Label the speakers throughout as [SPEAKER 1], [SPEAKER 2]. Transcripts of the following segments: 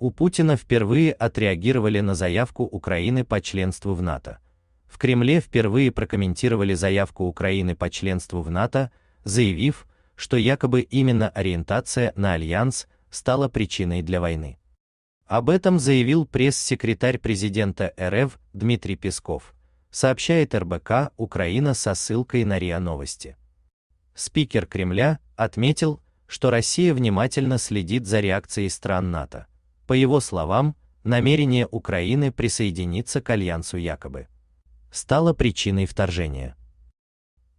[SPEAKER 1] у Путина впервые отреагировали на заявку Украины по членству в НАТО. В Кремле впервые прокомментировали заявку Украины по членству в НАТО, заявив, что якобы именно ориентация на альянс стала причиной для войны. Об этом заявил пресс-секретарь президента РФ Дмитрий Песков, сообщает РБК Украина со ссылкой на РИА Новости. Спикер Кремля отметил, что Россия внимательно следит за реакцией стран НАТО. По его словам, намерение Украины присоединиться к альянсу якобы стало причиной вторжения.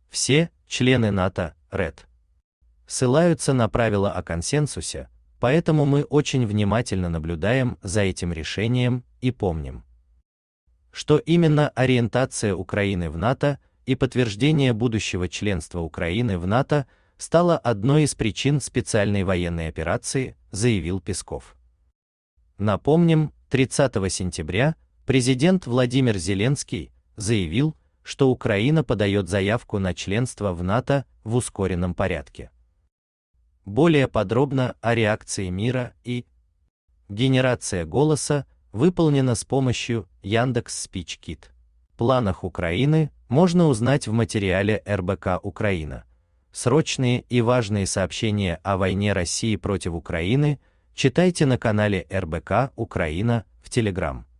[SPEAKER 1] Все члены НАТО, РЭД, ссылаются на правила о консенсусе, поэтому мы очень внимательно наблюдаем за этим решением и помним, что именно ориентация Украины в НАТО и подтверждение будущего членства Украины в НАТО стало одной из причин специальной военной операции, заявил Песков. Напомним, 30 сентября президент Владимир Зеленский заявил, что Украина подает заявку на членство в НАТО в ускоренном порядке. Более подробно о реакции мира и генерация голоса выполнена с помощью Яндекс SpeechKit. Планах Украины можно узнать в материале РБК Украина. Срочные и важные сообщения о войне России против Украины – читайте на канале РБК Украина в Telegram.